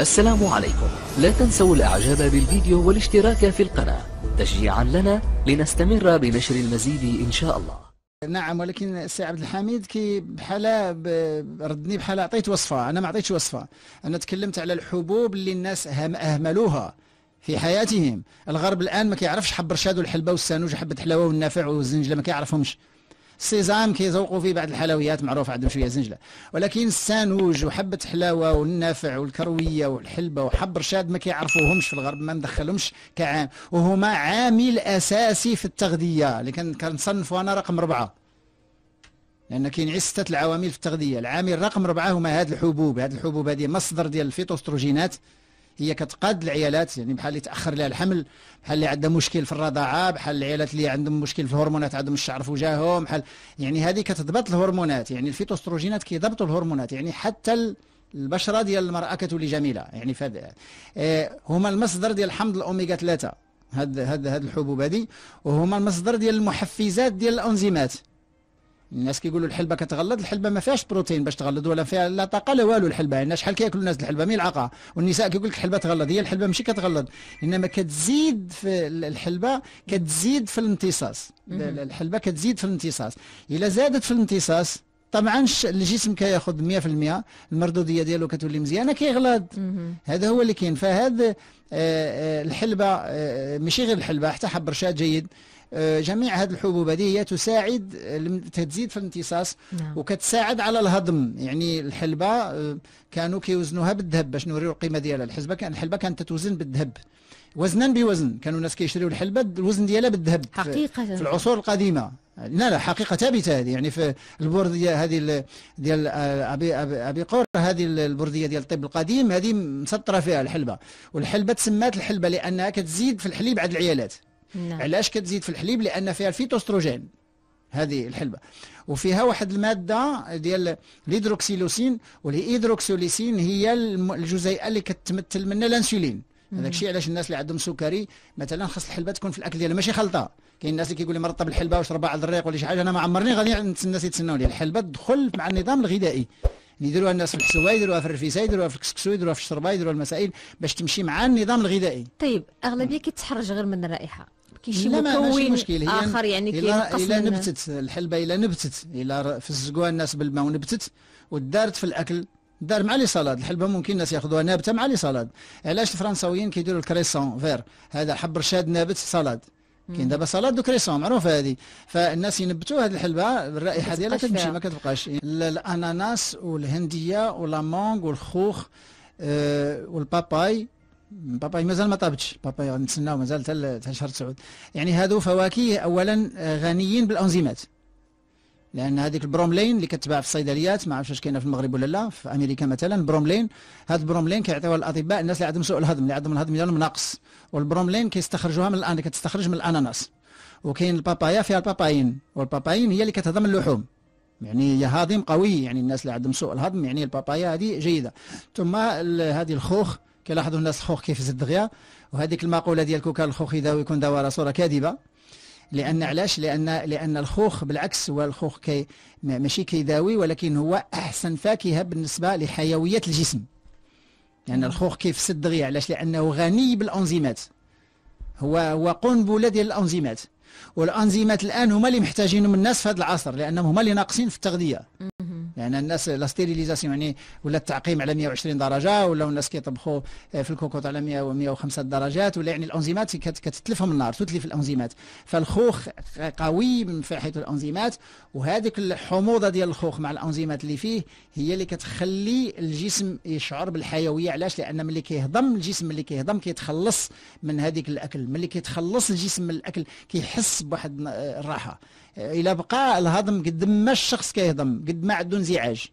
السلام عليكم لا تنسوا الاعجاب بالفيديو والاشتراك في القناة تشجيعا لنا لنستمر بنشر المزيد ان شاء الله نعم ولكن السي عبد الحميد كي بحال ردني بحال عطيت وصفه انا ما عطيتش وصفه انا تكلمت على الحبوب اللي الناس اهملوها في حياتهم الغرب الان ما كيعرفش حب رشاد والحلبه والسانوج وحبه حلاوه والنافع والزنجله ما كيعرفهمش السيزام كيذوقوا فيه بعض الحلويات معروفه عندهم شويه زنجله ولكن السانوج وحبه حلاوه والنافع والكرويه والحلبه وحب رشاد ما كيعرفوهمش في الغرب ما ندخلهمش كعام وهما عامل اساسي في التغذيه اللي كنصنفوا انا رقم ربعه لان كاين سته العوامل في التغذيه العامل رقم ربعه هما هاد الحبوب هاد الحبوب هذه مصدر ديال الفيتوستروجينات هي كتقاد العيالات يعني بحال اللي تاخر لها الحمل بحال اللي عندها مشكل في الرضاعه بحال العيالات اللي عندهم مشكل في الهرمونات عندهم الشعر في وجههم بحال يعني هذه كتضبط الهرمونات يعني الفيتوستروجينات كيضبطوا الهرمونات يعني حتى البشره ديال المراه كتولي جميله يعني فد آه، هما المصدر ديال حمض الاوميغا 3 هاد هاد هاد الحبوب هذه وهما المصدر ديال المحفزات ديال الانزيمات الناس كيقولوا الحلبه كتغلظ الحلبه ما فيهاش بروتين باش تغلظ ولا فيها لا طاقه لا والو الحلبه يعني شحال كياكلوا الناس الحلبه ملعقه والنساء كيقول لك الحلبه تغلظ هي الحلبه ماشي كتغلظ انما كتزيد في الحلبه كتزيد في الامتصاص الحلبه كتزيد في الامتصاص الا زادت في الامتصاص طبعا الجسم كياخذ 100% المردوديه ديالو كتولي مزيانه كيغلد هذا هو اللي كاين فهاد آه، آه، الحلبه آه، ماشي غير الحلبه حتى حب رشاد جيد آه، جميع هذه الحبوب هذه هي تساعد آه، تزيد في الامتصاص نعم. وكتساعد على الهضم يعني الحلبه آه، كانوا كيوزنوها بالذهب باش نوريو القيمه ديالها الحلبه كان الحلبه كانت تتوزن بالذهب وزنا بوزن كانوا الناس كيشريو الحلبه الوزن ديالها بالذهب حقيقه في العصور القديمه لا لا حقيقه ثابته هذه يعني في البورديه هذه ديال ابي ابي قور هذه البورديه ديال الطب القديم هذه مسطره فيها الحلبه والحلبه تسمات الحلبه لانها كتزيد في الحليب عند العيالات نعم. علاش كتزيد في الحليب لان فيها الفيتوستروجين هذه الحلبة وفيها واحد المادة ديال الهيدروكسيلوسين والهيدروكسيلوسين هي الجزيئة اللي كتمثل منها الانسولين هذاك الشيء علاش الناس اللي عندهم سكري مثلا خاص الحلبة تكون في الاكل ديالها ماشي خلطة كاين الناس اللي كيقول لي مرطب الحلبة وشرب بعض الريق ولا شي حاجة انا ما عمرني غادي الناس يتسناو لي الحلبة تدخل مع النظام الغذائي يديروها الناس في الحسوه يديروها في الرفيسه يديروها في الكسكسو يديروها في الشربه يديروها المسائل باش تمشي مع النظام الغذائي طيب اغلبيه كيتحرج غير من الرائحه كاين شي مكون مشكل. اخر يعني كينقص الا نبتت الحلبه الا نبتت الا فزقوها الناس بالماء ونبتت ودارت في الاكل دار مع لي صلاد الحلبه ممكن الناس ياخذوها نابته مع لي صلاد علاش الفرنساويين كيديروا الكريسون فير هذا حب رشاد نابت صلاد كاين دابا دو كريسون معروفه هذه فالناس ينبتوا هذه الحلبه الرائحه ديالها كتمشي ما كتبقاش الاناناس والهنديه والامونغ والخوخ آه، والباباي باباي مازال ما طابتش باباي غنتسناو مازال حتى شهر تسعود يعني هادو فواكه اولا آه، غنيين بالانزيمات لان هذيك البروملين اللي كتباع في الصيدليات ما عرفتش واش كاينه في المغرب ولا لا في امريكا مثلا بروملين هاد البروملين كيعطيوها الاطباء الناس اللي عندهم سوء الهضم اللي عندهم الهضم ديالهم ناقص والبروملين كيستخرجوها من الان كتستخرج من الاناناس وكاين البابايا فيها الباباين والباباين هي اللي كتهضم اللحوم يعني هي هاضم قوي يعني الناس اللي عندهم سوء الهضم يعني البابايا هذه جيده ثم هذه الخوخ كيلاحظوا الناس الخوخ زد دغيا وهذيك المقوله ديال كان الخوخ يداوي يكون دواء صوره كاذبه لان علاش لان لان الخوخ بالعكس هو الخوخ كي ماشي كيداوي ولكن هو احسن فاكهه بالنسبه لحيويه الجسم لان يعني الخوخ كيفسد دغيا علاش لانه غني بالانزيمات هو هو قنبله ديال الانزيمات والانزيمات الان هما اللي محتاجينهم الناس في هذا العصر لانهم هما اللي ناقصين في التغذيه يعني الناس لا ستيريليزاسيون يعني ولا التعقيم على 120 درجه ولا الناس كيطبخوا آه، في الكوكوط على 100 و105 درجات ولا يعني الانزيمات كتتلفهم النار تتلف الانزيمات فالخوخ قوي من حيث الانزيمات وهذيك الحموضه ديال الخوخ مع الانزيمات اللي فيه هي اللي كتخلي الجسم يشعر بالحيويه علاش لان ملي كيهضم الجسم ملي كيهضم كيتخلص من هذيك الاكل ملي كيتخلص الجسم من الاكل كيحس بواحد آه، الراحه آه، الا بقى الهضم قد ما الشخص كيهضم قد ما عنده انزعاج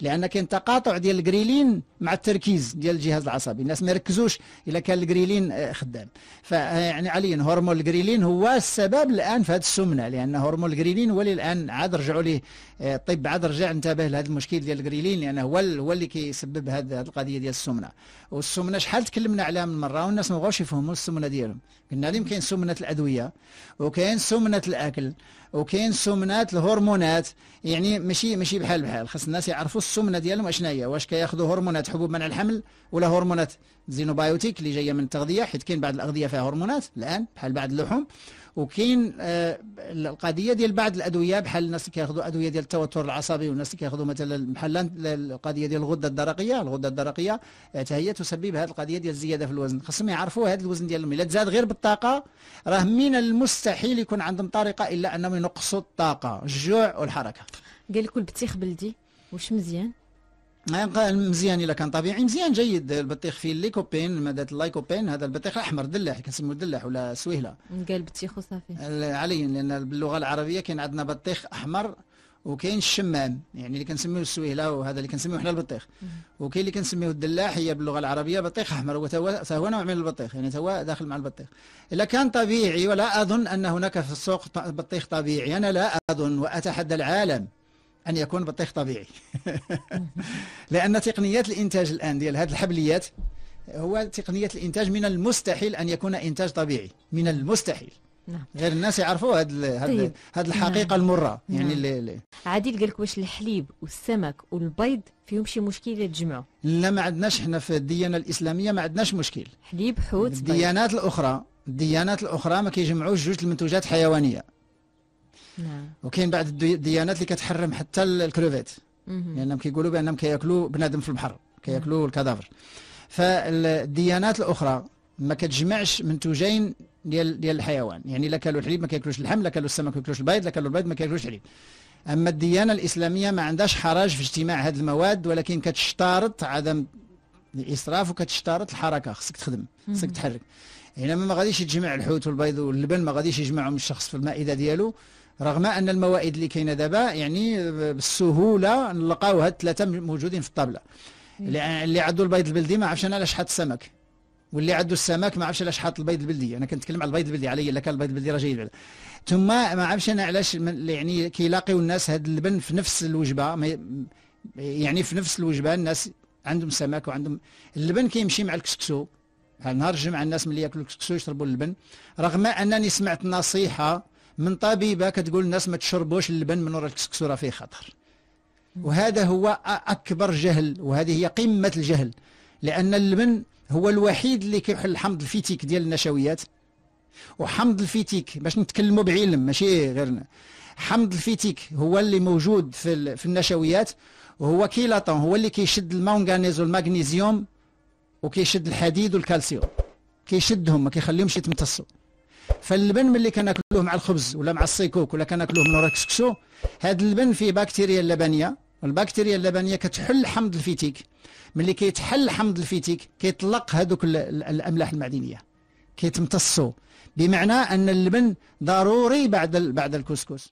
لان كاين تقاطع ديال الجريلين مع التركيز ديال الجهاز العصبي الناس ما يركزوش الا كان الجريلين آه، خدام فيعني آه، عليا هرمون الجريلين هو السبب الان في هذه السمنه لان هرمون الجريلين هو اللي الان عاد رجعوا ليه الطب آه، عاد رجع انتبه لهذا المشكل ديال الجريلين لان هو هو اللي كيسبب هذه القضيه ديال السمنه والسمنه شحال تكلمنا عليها من مره والناس ما بغاوش يفهموا السمنه ديالهم قلنا لهم كاين سمنه الادويه وكاين سمنه الاكل وكاين سمنه الهرمونات يعني ماشي ماشي بحال بحال خص الناس يعرفوا يعرفوا السمنه ديالهم اشنا هي واش كياخذوا هرمونات حبوب منع الحمل ولا هرمونات زينوبايوتيك اللي جايه من التغذيه حيت كاين بعض الاغذيه فيها هرمونات الان بحال بعض اللحوم وكاين آه القضيه ديال بعض الادويه بحال الناس اللي كياخذوا ادويه ديال التوتر العصبي والناس اللي كياخذوا مثلا بحال القضيه ديال الغده الدرقيه الغده الدرقيه حتى آه، هي تسبب هذه القضيه ديال الزياده في الوزن خصهم يعرفوا هذا الوزن ديالهم الا تزاد غير بالطاقه راه من المستحيل يكون عندهم طريقه الا انهم ينقصوا الطاقه الجوع والحركه قال لك البتيخ بلدي واش مزيان آه، مزيان الا كان طبيعي مزيان جيد البطيخ فيه الليكوبين ماده اللايكوبين هذا البطيخ الاحمر دلاح كنسموه دلاح ولا سويهله قال بطيخ وصافي علي لان باللغه العربيه كاين عندنا بطيخ احمر وكاين الشمام يعني اللي كنسميوه السويهله وهذا اللي كنسميوه حنا البطيخ وكاين اللي كنسميوه الدلاح هي باللغه العربيه بطيخ احمر هو نوع من البطيخ يعني هو داخل مع البطيخ الا كان طبيعي ولا اظن ان هناك في السوق بطيخ طبيعي انا لا اظن واتحدى العالم أن يكون بطيخ طبيعي لأن تقنيات الإنتاج الآن ديال هذه الحبليات هو تقنية الإنتاج من المستحيل أن يكون إنتاج طبيعي من المستحيل نعم. غير الناس يعرفوا هذه هذه طيب. نعم. الحقيقه نعم. المره يعني نعم. اللي. عادي قال لك واش الحليب والسمك والبيض فيهم شي مشكله تجمعوا لا ما عندناش حنا في الديانه الاسلاميه ما عندناش مشكل حليب حوت الديانات بيض. الاخرى الديانات الاخرى ما كيجمعوش جوج المنتوجات حيوانيه نعم وكاين بعض الديانات اللي كتحرم حتى الكروفيت لانهم كيقولوا بانهم كياكلوا بنادم في البحر كياكلوا الكادافر فالديانات الاخرى ما كتجمعش منتوجين ديال ديال الحيوان يعني لا كلوا الحليب ما كياكلوش اللحم لا كلوا السمك ما كياكلوش البيض لا كلوا البيض ما كياكلوش الحليب اما الديانه الاسلاميه ما عندهاش حرج في اجتماع هذه المواد ولكن كتشترط عدم الاسراف وكتشترط الحركه خصك تخدم خصك تحرك يعني ما غاديش يتجمع الحوت والبيض واللبن ما غاديش يجمعهم الشخص في المائده ديالو رغم أن الموائد اللي كاينه دابا يعني بالسهولة نلقاو هاد الثلاثة موجودين في الطابلة اللي عدوا البيض البلدي ما عرفش أنا علاش حاط السمك واللي عدوا السمك ما عرفش علاش حاط البيض البلدي أنا كنتكلم على البيض البلدي علي إلا كان البيض البلدي راه جيد ثم ما عرفش أنا علاش يعني كيلاقيو الناس هاد اللبن في نفس الوجبة يعني في نفس الوجبة الناس عندهم سمك وعندهم اللبن كيمشي مع الكسكسو نهار الجمعة الناس ملي ياكلوا الكسكسو يشربوا اللبن رغم أنني سمعت نصيحة من طبيبه كتقول الناس ما تشربوش اللبن من وراء الكسكسوره فيه خطر وهذا هو اكبر جهل وهذه هي قمه الجهل لان اللبن هو الوحيد اللي كيحل حمض الفيتيك ديال النشويات وحمض الفيتيك باش نتكلموا بعلم ماشي غيرنا حمض الفيتيك هو اللي موجود في في النشويات وهو كيلاطون هو اللي كيشد المانغانيز والماغنيزيوم وكيشد الحديد والكالسيوم كيشدهم ما كيخليهمش يتمتصوا فاللبن ملي كناكلوه مع الخبز ولا مع السيكوك ولا كناكلوه من ورا الكسكسو هذا اللبن فيه بكتيريا اللبنيه البكتيريا اللبنيه كتحل حمض الفيتيك ملي كيتحل حمض الفيتيك كيطلق هذوك الاملاح المعدنيه كيتمتصوا بمعنى ان اللبن ضروري بعد بعد الكسكس